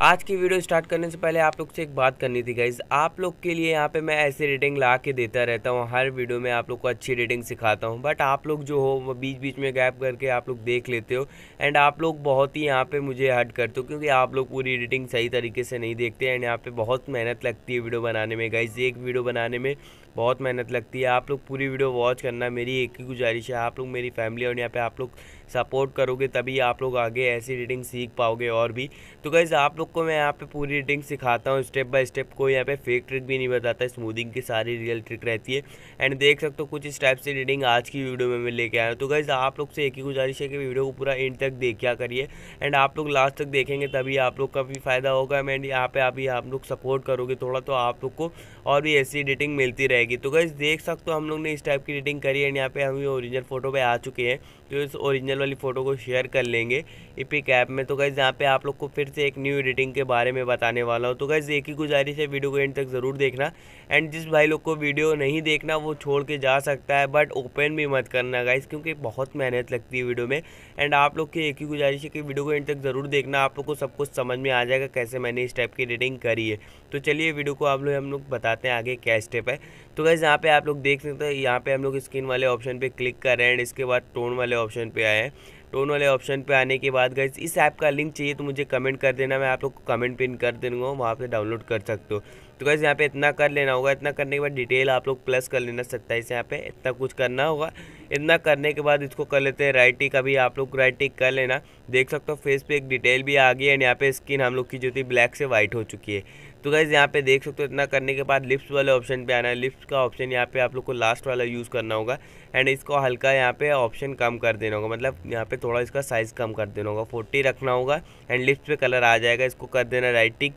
आज की video start करने से पहले आप लोग से एक बात करनी थी गाइज आप लोग के लिए यहाँ पे मैं ऐसी रेटिंग ला के देता रहता हूँ हर वीडियो में आप लोग को अच्छी रेटिंग सिखाता हूँ बट आप लोग जो हो वो बीच बीच में गैप करके आप लोग देख लेते हो एंड आप लोग बहुत ही यहाँ पे मुझे हट करते हो क्योंकि आप लोग पूरी रेटिंग सही तरीके से नहीं देखते एंड यहाँ पर बहुत मेहनत लगती है वीडियो बनाने में गाइज एक वीडियो बनाने में बहुत मेहनत लगती है आप लोग पूरी वीडियो वॉच करना मेरी एक ही गुजारिश है आप लोग मेरी फैमिली और यहाँ पर आप लोग सपोर्ट करोगे तभी आप लोग आगे ऐसी रेटिंग सीख पाओगे और भी तो गाइज़ आप लोग को मैं यहाँ पे पूरी ट्रिक सिखाता हूँ स्टेप बाय स्टेप कोई यहाँ पे फेक ट्रिक भी नहीं बताता स्मूदिंग की सारी रियल ट्रिक रहती है एंड देख सकते हो कुछ इस टाइप से रीडिंग आज की वीडियो में मैं लेके आया तो गाइज़ आप लोग से एक ही गुजारिश है कि वीडियो को पूरा एंड तक देखा करिए एंड आप लोग लास्ट तक देखेंगे तभी आप लोग का भी फ़ायदा होगा एंड यहाँ पे आप आप लोग सपोर्ट करोगे थोड़ा तो आप लोग को और भी ऐसी एडिटिंग मिलती रहेगी तो गाइज़ देख सकते हो हम लोग ने इस टाइप की एडिटिंग करी एंड यहाँ पे हम ओरिजिनल फ़ोटो पे आ चुके हैं तो इस ओरिजिनल वाली फ़ोटो को शेयर कर लेंगे इपिक ऐप में तो गाइज़ यहाँ पे आप लोग को फिर से एक न्यू एडिटिंग के बारे में बताने वाला हूँ तो गैस एक ही गुजारिश है वीडियो को एंड तक ज़रूर देखना एंड जिस भाई लोग को वीडियो नहीं देखना वो छोड़ के जा सकता है बट ओपन भी मत करना गाइज क्योंकि बहुत मेहनत लगती है वीडियो में एंड आप लोग की एक ही गुजारिश है कि वीडियो को एंड तक ज़रूर देखना आप लोग को सब कुछ समझ में आ जाएगा कैसे मैंने इस टाइप की एडिटिंग करी है तो चलिए वीडियो को आप लोग हम लोग बताते हैं आगे क्या स्टेप है तो गैस यहाँ पे आप लोग देख सकते हैं यहाँ पे हम लोग स्किन वाले ऑप्शन पे क्लिक कर रहे हैं एंड इसके बाद टोन वाले ऑप्शन पे आए हैं टोन वाले ऑप्शन पे आने के बाद गैस इस ऐप का लिंक चाहिए तो मुझे कमेंट कर देना मैं आप लोग को कमेंट पिन कर दूँगा वहाँ पर डाउनलोड कर सकते हो तो कैसे यहाँ पे इतना कर लेना होगा इतना करने के बाद डिटेल आप लोग प्लस कर लेना इसे यहाँ पे इतना कुछ करना होगा इतना करने के बाद इसको कर लेते हैं राइट टिक अभी आप लोग राइट टिक कर लेना देख सकते हो फेस पे एक डिटेल भी आ गई एंड यहाँ पे स्किन हम लोग की जो थी ब्लैक से वाइट हो चुकी है तो गैस यहाँ पे देख सकते हो इतना करने के बाद लिप्स वाले ऑप्शन पे आना है लिप्स का ऑप्शन यहाँ पे आप लोग को लास्ट वाला यूज़ करना होगा एंड इसको हल्का यहाँ पे ऑप्शन कम कर देना होगा मतलब यहाँ पे थोड़ा इसका साइज़ कम कर देना होगा फोर्टी रखना होगा एंड लिप्स पे कलर आ जाएगा इसको कर देना राइट टिक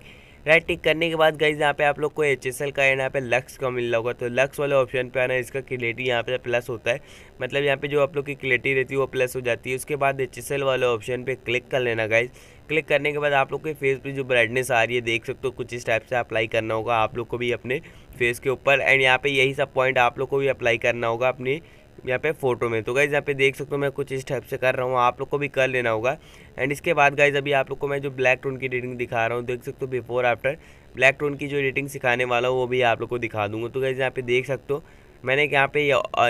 राइट टिक करने के बाद गाइज यहाँ पे आप लोग को एच का एंड यहाँ पे लक्स का मिल रहा होगा तो लक्स वाले ऑप्शन पे आना इसका क्लियरिटी यहाँ पे प्लस होता है मतलब यहाँ पे जो आप लोग की क्लियरिटी रहती है वो प्लस हो जाती है उसके बाद एच वाले ऑप्शन पे क्लिक कर लेना गाइज क्लिक करने के बाद आप लोग के फेस पे जो ब्राइटनेस आ रही है देख सकते हो कुछ इस टाइप से अप्लाई करना होगा आप लोग को भी अपने फेस के ऊपर एंड यहाँ पे यही सब पॉइंट आप लोग को भी अप्लाई करना होगा अपने यहाँ पे फ़ोटो में तो गाइज़ यहाँ पे देख सकते हो मैं कुछ इस टाइप से कर रहा हूँ आप लोग को भी कर लेना होगा एंड इसके बाद गाइज़ अभी आप लोग को मैं जो ब्लैक टोन की रेटिंग दिखा रहा हूँ देख सकते हो बिफोर आफ्टर ब्लैक टोन की जो रेटिंग सिखाने वाला हूँ वो भी आप लोग को दिखा दूँगा तो गाइज़ यहाँ पे देख सकते हो मैंने यहाँ पे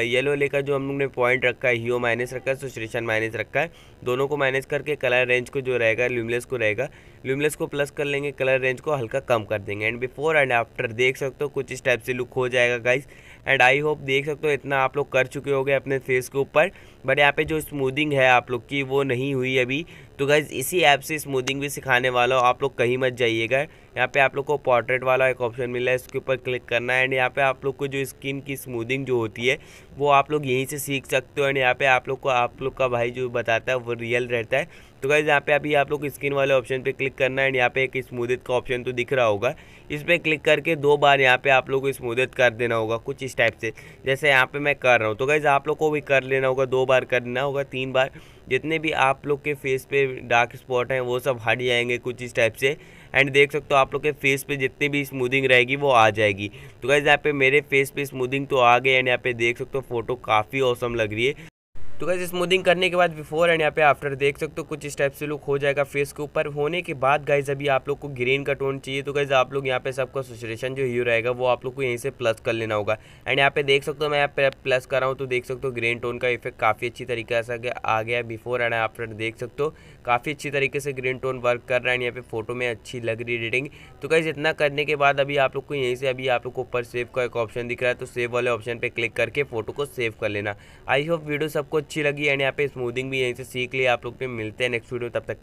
येलो लेकर जो हम लोग ने पॉइंट रखा है हीओ माइनस रखा है सुश्रेशन माइनस रखा है दोनों को माइनस करके कलर रेंज को जो रहेगा ल्यूमलेस को रहेगा लूमलेस को प्लस कर लेंगे कलर रेंज को हल्का कम कर देंगे एंड बिफोर एंड आफ्टर देख सकते हो कुछ इस टाइप से लुक हो जाएगा गाइस एंड आई होप देख सकते हो इतना आप लोग कर चुके होगे अपने फेस के ऊपर बट यहाँ पे जो स्मूदिंग है आप लोग की वो नहीं हुई अभी तो गाइज इसी ऐप से स्मूदिंग भी सिखाने वाला हो आप लोग कहीं मत जाइएगा यहाँ पे आप लोग को पोर्ट्रेट वाला एक ऑप्शन मिला है इसके ऊपर क्लिक करना है एंड यहाँ पे आप लोग को जो स्किन की स्मूदिंग जो होती है वो आप लोग यहीं से सीख सकते हो एंड यहाँ पे आप लोग को आप लोग का भाई जो बताता है वो रियल रहता है तो गाइज़ यहाँ पे अभी आप लोग स्किन वाले ऑप्शन पर क्लिक क्लिक करना है एंड यहाँ पे एक स्मूदित का ऑप्शन तो दिख रहा होगा इस पर क्लिक करके दो बार यहाँ पे आप लोग को स्मूदित कर देना होगा कुछ इस टाइप से जैसे यहाँ पे मैं कर रहा हूँ तो गाइज़ आप लोग को भी कर लेना होगा दो बार कर लेना होगा तीन बार जितने भी आप लोग के फेस पे डार्क स्पॉट हैं वो सब हट जाएंगे कुछ इस टाइप से एंड देख सकते हो आप लोग के फेस पे जितनी भी स्मूदिंग रहेगी वो आ जाएगी तो गाइज़ यहाँ पे मेरे फेस पे स्मूदिंग तो आ गई एंड यहाँ पे देख सकते हो फोटो काफ़ी औसम लग रही है तो कैसे स्मूदिंग करने के बाद बिफोर एंड यहाँ पे आफ्टर देख सकते हो कुछ इस टाइप से लुक हो जाएगा फेस के ऊपर होने के बाद गाइज अभी आप लोग को ग्रीन का टोन चाहिए तो गाइज आप लोग यहाँ पे सबका सचुरेशन जो ही रहेगा वो आप लोग को यहीं से प्लस कर लेना होगा एंड यहाँ पे देख सकते हो मैं यहाँ पे प्लस कर रहा हूँ तो देख सकते हो ग्रीन टोन का इफेक्ट काफ़ी अच्छी तरीके से आ गया बिफोर एंड आफ्टर देख सकते हो काफ़ी अच्छी तरीके से ग्रीन टोन वर्क कर रहा है एंड यहाँ पे फोटो में अच्छी लग रही रीडिंग तो गाइज इतना करने के बाद अभी आप लोग को यहीं से अभी आप लोग को ऊपर सेव का एक ऑप्शन दिख रहा है तो सेव वाले ऑप्शन पर क्लिक करके फोटो को सेव कर लेना आई होप वीडियो सबको अच्छी लगी एंड यहाँ पे स्मूदिंग भी यहीं से सीख ली आप लोग ने मिलते हैं नेक्स्ट वीडियो तब तक